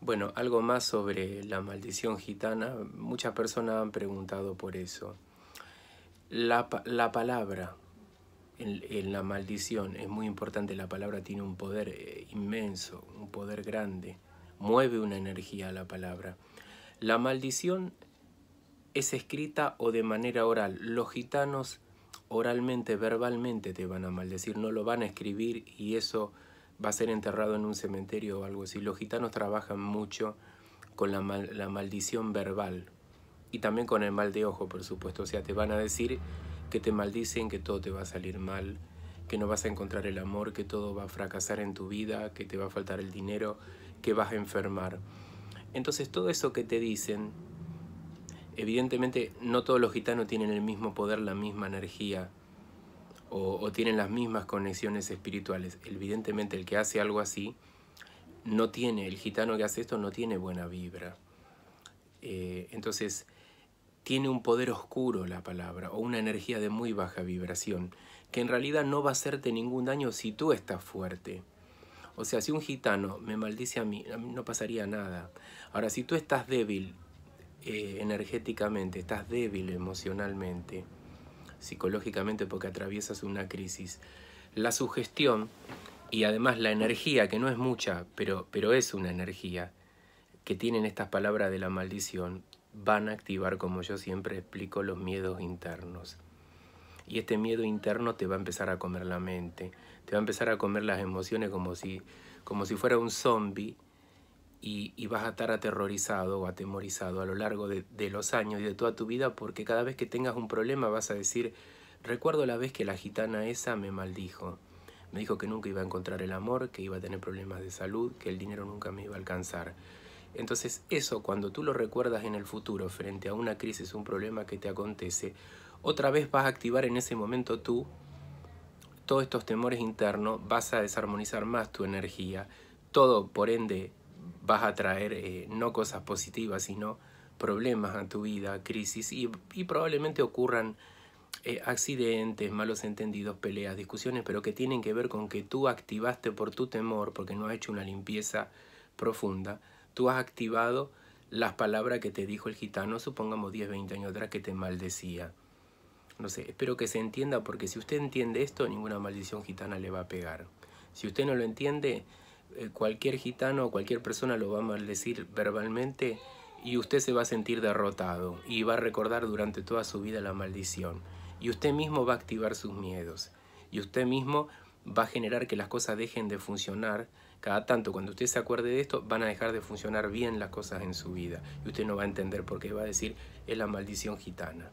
Bueno, algo más sobre la maldición gitana. Muchas personas han preguntado por eso. La, palabra en, en, la maldición es muy importante. La palabra tiene un poder eh, inmenso, un poder grande. Mueve una energía a la palabra. La maldición es escrita o de manera oral. Los gitanos oralmente, verbalmente te van a maldecir. No lo van a escribir y eso va a ser enterrado en un cementerio o algo así. Los gitanos trabajan mucho con la, la maldición verbal y también con el mal de ojo, por supuesto. O sea, te van a decir que te maldicen, que todo te va a salir mal, que no vas a encontrar el amor, que todo va a fracasar en tu vida, que te va a faltar el dinero, que vas a enfermar. Entonces todo eso que te dicen, evidentemente no todos los gitanos tienen el mismo poder, la misma energía o, tienen las mismas conexiones espirituales. Evidentemente el que hace algo así no tiene, el gitano que hace esto no tiene buena vibra. Eh, entonces, tiene un poder oscuro la palabra o una energía de muy baja vibración, que en realidad no va a hacerte ningún daño si tú estás fuerte. O sea, si un gitano me maldice a mí, no pasaría nada. Ahora, si tú estás débil eh, energéticamente, estás débil emocionalmente, psicológicamente porque atraviesas una crisis. La sugestión y además la energía, que no es mucha, pero, pero es una energía, que tienen estas palabras de la maldición, van a activar, como yo siempre explico, los miedos internos. Y este miedo interno te va a empezar a comer la mente, te va a empezar a comer las emociones como si, como si fuera un zombie y, vas a estar aterrorizado o atemorizado a lo largo de, de los años y de toda tu vida porque cada vez que tengas un problema vas a decir, recuerdo la vez que la gitana esa me maldijo. Me dijo que nunca iba a encontrar el amor, que iba a tener problemas de salud, que el dinero nunca me iba a alcanzar. Entonces eso, cuando tú lo recuerdas en el futuro frente a una crisis, un problema que te acontece, otra vez vas a activar en ese momento tú todos estos temores internos, vas a desarmonizar más tu energía, todo por ende vas a traer eh, no cosas positivas, sino problemas a tu vida, crisis, y, probablemente ocurran eh, accidentes, malos entendidos, peleas, discusiones, pero que tienen que ver con que tú activaste por tu temor, porque no has hecho una limpieza profunda, tú has activado las palabras que te dijo el gitano, supongamos 10, 20 años atrás, que te maldecía. No sé, espero que se entienda porque si usted entiende esto, ninguna maldición gitana le va a pegar. Si usted no lo entiende, eh, cualquier gitano o cualquier persona lo va a maldecir verbalmente y usted se va a sentir derrotado y va a recordar durante toda su vida la maldición. Y usted mismo va a activar sus miedos. Y usted mismo va a generar que las cosas dejen de funcionar. Cada tanto, cuando usted se acuerde de esto, van a dejar de funcionar bien las cosas en su vida. Y usted no va a entender por qué va a decir, es la maldición gitana.